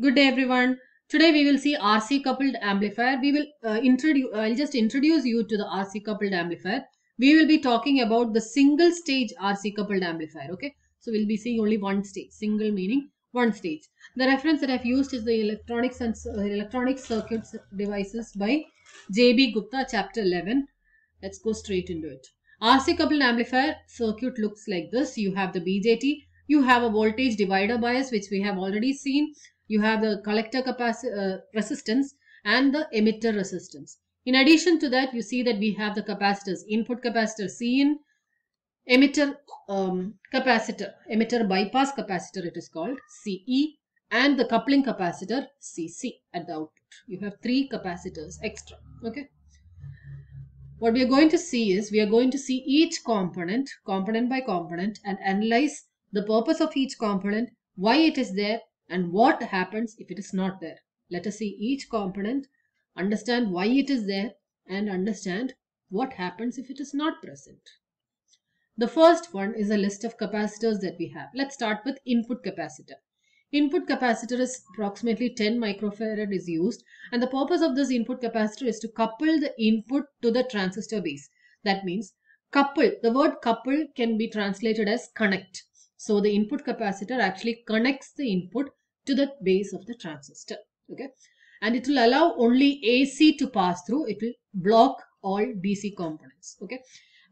good day everyone today we will see rc coupled amplifier we will uh, introduce uh, i'll just introduce you to the rc coupled amplifier we will be talking about the single stage rc coupled amplifier okay so we'll be seeing only one stage single meaning one stage the reference that i've used is the electronics and uh, electronic circuits devices by jb gupta chapter 11 let's go straight into it rc coupled amplifier circuit looks like this you have the bjt you have a voltage divider bias which we have already seen you have the collector capacity uh, resistance and the emitter resistance. In addition to that, you see that we have the capacitors, input capacitor Cin, emitter um, capacitor, emitter bypass capacitor it is called, Ce, and the coupling capacitor Cc at the output. You have three capacitors extra, okay? What we are going to see is, we are going to see each component, component by component, and analyze the purpose of each component, why it is there, and what happens if it is not there. Let us see each component, understand why it is there, and understand what happens if it is not present. The first one is a list of capacitors that we have. Let's start with input capacitor. Input capacitor is approximately 10 microfarad is used and the purpose of this input capacitor is to couple the input to the transistor base. That means couple, the word couple can be translated as connect. So the input capacitor actually connects the input to the base of the transistor. Okay. And it will allow only AC to pass through. It will block all DC components. Okay.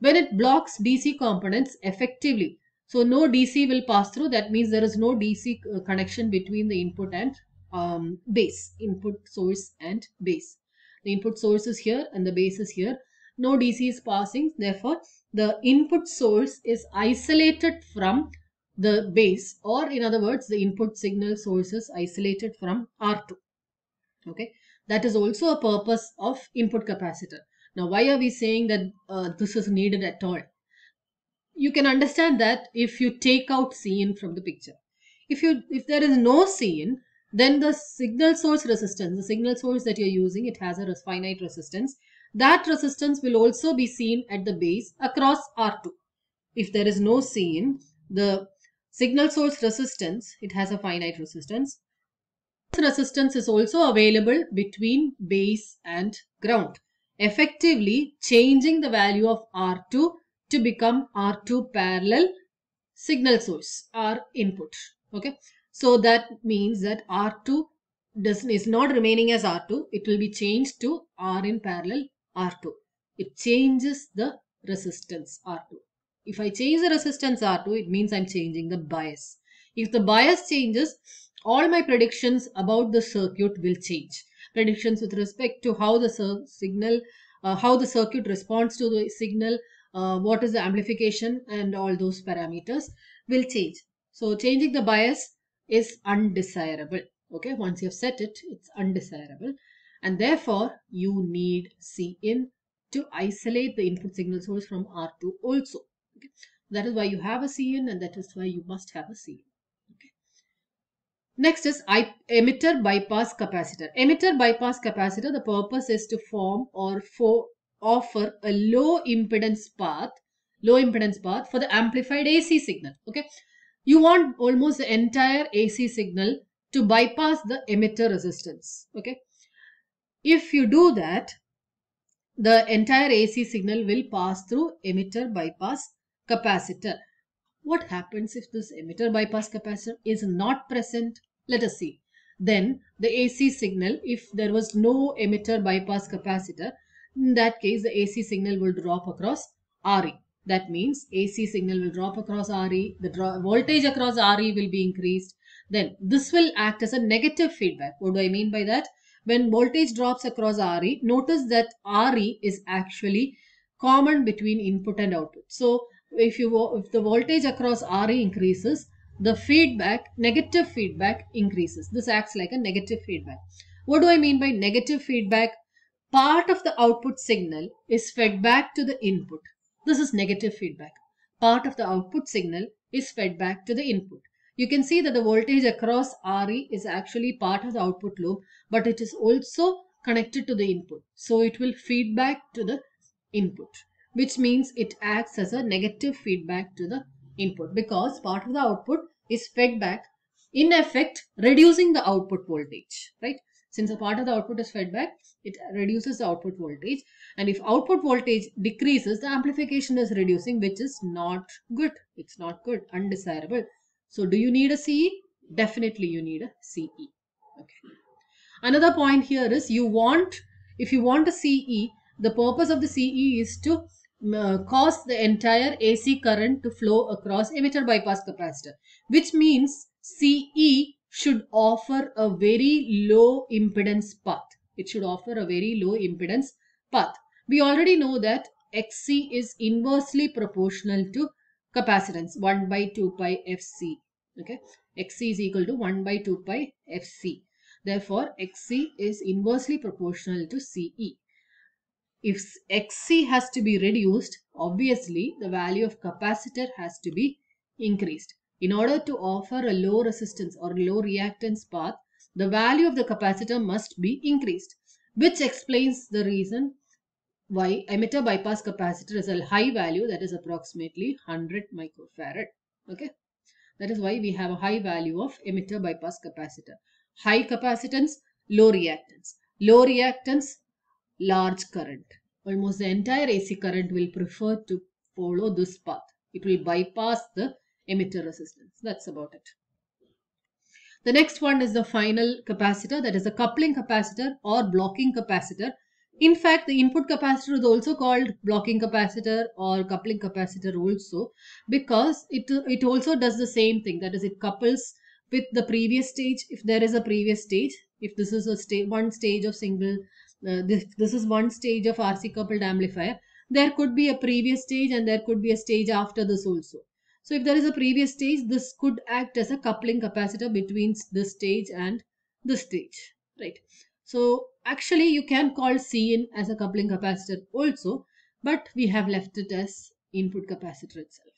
When it blocks DC components effectively, so no DC will pass through. That means there is no DC uh, connection between the input and um, base, input source and base. The input source is here and the base is here. No DC is passing. Therefore, the input source is isolated from the base or in other words the input signal source is isolated from R2. Okay, that is also a purpose of input capacitor. Now why are we saying that uh, this is needed at all? You can understand that if you take out Cin from the picture. If you if there is no Cin, then the signal source resistance, the signal source that you're using, it has a finite resistance. That resistance will also be seen at the base across R2. If there is no Cin, the Signal source resistance, it has a finite resistance. This resistance is also available between base and ground, effectively changing the value of R2 to become R2 parallel signal source, R input. Okay, so that means that R2 does, is not remaining as R2, it will be changed to R in parallel R2. It changes the resistance R2. If I change the resistance R2, it means I'm changing the bias. If the bias changes, all my predictions about the circuit will change. Predictions with respect to how the signal, uh, how the circuit responds to the signal, uh, what is the amplification and all those parameters will change. So changing the bias is undesirable. Okay, once you've set it, it's undesirable. And therefore, you need Cin to isolate the input signal source from R2 also. Okay? That is why you have a CN and that is why you must have a CN. Next is emitter bypass capacitor. Emitter bypass capacitor, the purpose is to form or for offer a low impedance path, low impedance path for the amplified AC signal. Okay. You want almost the entire AC signal to bypass the emitter resistance. Okay. If you do that, the entire AC signal will pass through emitter bypass capacitor. What happens if this emitter bypass capacitor is not present? Let us see. Then the AC signal, if there was no emitter bypass capacitor, in that case the AC signal will drop across RE. That means AC signal will drop across RE, the voltage across RE will be increased. Then this will act as a negative feedback. What do I mean by that? When voltage drops across RE, notice that RE is actually common between input and output. So if you if the voltage across RE increases, the feedback, negative feedback increases. This acts like a negative feedback. What do I mean by negative feedback? Part of the output signal is fed back to the input. This is negative feedback. Part of the output signal is fed back to the input. You can see that the voltage across RE is actually part of the output loop, but it is also connected to the input. So it will feed back to the input which means it acts as a negative feedback to the input because part of the output is fed back in effect reducing the output voltage right since a part of the output is fed back it reduces the output voltage and if output voltage decreases the amplification is reducing which is not good it's not good undesirable so do you need a ce definitely you need a ce okay another point here is you want if you want a ce the purpose of the ce is to uh, cause the entire AC current to flow across emitter bypass capacitor, which means CE should offer a very low impedance path. It should offer a very low impedance path. We already know that XC is inversely proportional to capacitance 1 by 2 pi FC. Okay, XC is equal to 1 by 2 pi FC. Therefore, XC is inversely proportional to CE. If Xc has to be reduced, obviously the value of capacitor has to be increased. In order to offer a low resistance or low reactance path, the value of the capacitor must be increased, which explains the reason why emitter bypass capacitor is a high value that is approximately 100 microfarad. Okay, that is why we have a high value of emitter bypass capacitor. High capacitance, low reactance. Low reactance, large current. Almost the entire AC current will prefer to follow this path. It will bypass the emitter resistance. That's about it. The next one is the final capacitor that is a coupling capacitor or blocking capacitor. In fact, the input capacitor is also called blocking capacitor or coupling capacitor also because it, it also does the same thing. That is, it couples with the previous stage if there is a previous stage. If this is a sta one stage of single uh, this this is one stage of RC coupled amplifier. There could be a previous stage and there could be a stage after this also. So if there is a previous stage, this could act as a coupling capacitor between this stage and this stage, right? So actually you can call Cin as a coupling capacitor also, but we have left it as input capacitor itself.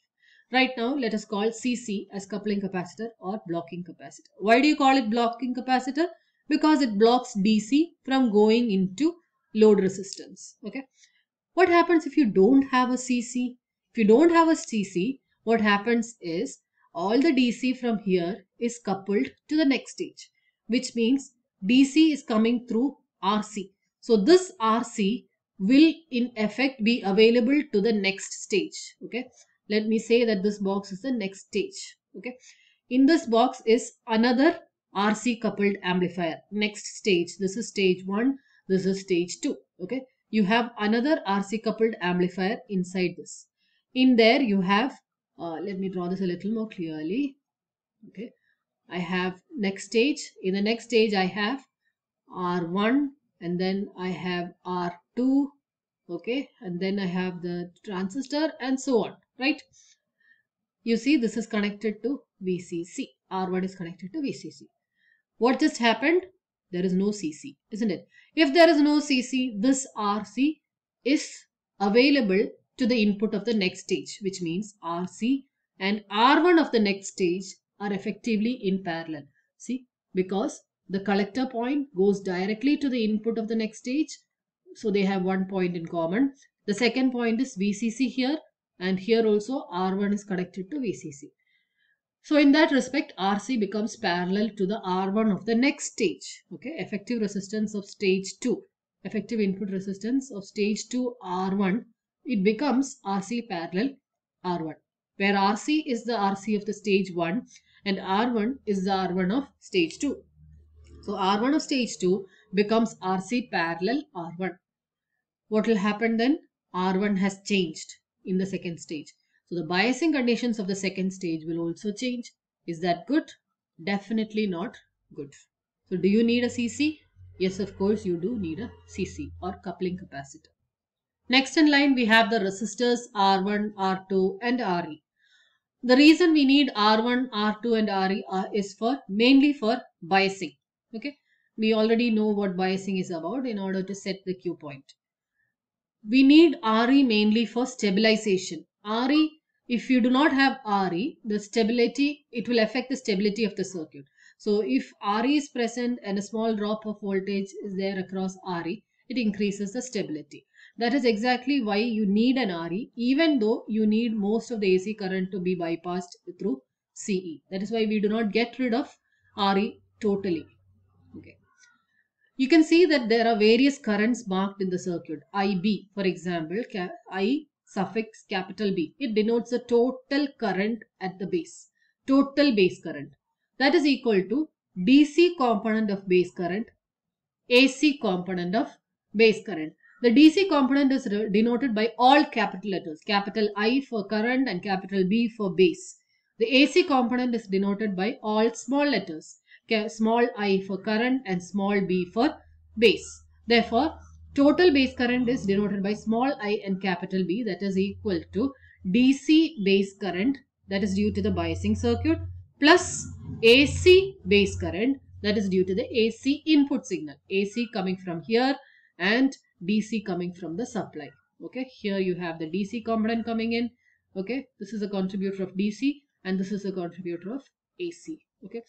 Right now, let us call CC as coupling capacitor or blocking capacitor. Why do you call it blocking capacitor? because it blocks DC from going into load resistance. Okay. What happens if you don't have a CC? If you don't have a CC, what happens is all the DC from here is coupled to the next stage, which means DC is coming through RC. So this RC will in effect be available to the next stage. Okay. Let me say that this box is the next stage. Okay. In this box is another RC coupled amplifier. Next stage. This is stage 1. This is stage 2. Okay. You have another RC coupled amplifier inside this. In there you have, uh, let me draw this a little more clearly. Okay. I have next stage. In the next stage I have R1 and then I have R2. Okay. And then I have the transistor and so on. Right. You see this is connected to VCC. R1 is connected to VCC. What just happened? There is no CC, isn't it? If there is no CC, this RC is available to the input of the next stage, which means RC and R1 of the next stage are effectively in parallel. See, because the collector point goes directly to the input of the next stage. So they have one point in common. The second point is VCC here and here also R1 is connected to VCC. So in that respect, RC becomes parallel to the R1 of the next stage. Okay, effective resistance of stage 2. Effective input resistance of stage 2 R1. It becomes RC parallel R1. Where RC is the RC of the stage 1 and R1 is the R1 of stage 2. So R1 of stage 2 becomes RC parallel R1. What will happen then? R1 has changed in the second stage. So the biasing conditions of the second stage will also change. Is that good? Definitely not good. So do you need a CC? Yes, of course you do need a CC or coupling capacitor. Next in line we have the resistors R1, R2 and RE. The reason we need R1, R2 and RE is for mainly for biasing. Okay, we already know what biasing is about in order to set the Q point. We need RE mainly for stabilization. RE if you do not have RE, the stability, it will affect the stability of the circuit. So if RE is present and a small drop of voltage is there across RE, it increases the stability. That is exactly why you need an RE, even though you need most of the AC current to be bypassed through CE. That is why we do not get rid of RE totally. Okay. You can see that there are various currents marked in the circuit. IB, for example, I suffix capital B. It denotes the total current at the base, total base current. That is equal to DC component of base current, AC component of base current. The DC component is denoted by all capital letters, capital I for current and capital B for base. The AC component is denoted by all small letters, small i for current and small b for base. Therefore, Total base current is denoted by small i and capital B that is equal to DC base current that is due to the biasing circuit plus AC base current that is due to the AC input signal. AC coming from here and DC coming from the supply. Okay, here you have the DC component coming in. Okay, this is a contributor of DC and this is a contributor of AC. Okay,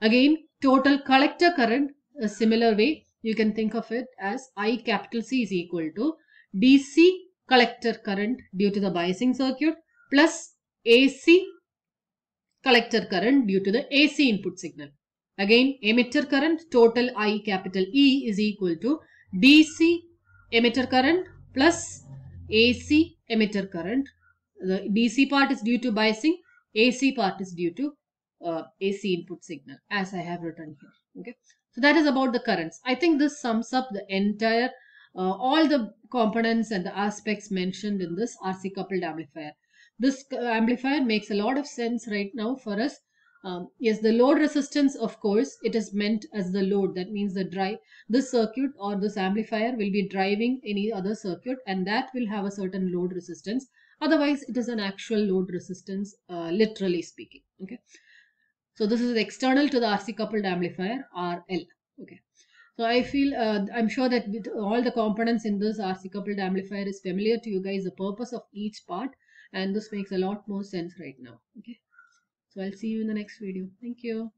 again total collector current a similar way you can think of it as I capital C is equal to DC collector current due to the biasing circuit plus AC collector current due to the AC input signal. Again, emitter current total I capital E is equal to DC emitter current plus AC emitter current. The DC part is due to biasing, AC part is due to uh, AC input signal as I have written here. Okay. So that is about the currents. I think this sums up the entire, uh, all the components and the aspects mentioned in this RC coupled amplifier. This uh, amplifier makes a lot of sense right now for us. Um, yes, the load resistance, of course, it is meant as the load. That means the drive, this circuit or this amplifier will be driving any other circuit and that will have a certain load resistance. Otherwise, it is an actual load resistance, uh, literally speaking. Okay. So this is external to the RC coupled amplifier RL. Okay. So I feel uh, I'm sure that with all the components in this RC coupled amplifier is familiar to you guys the purpose of each part and this makes a lot more sense right now. Okay. So I'll see you in the next video. Thank you.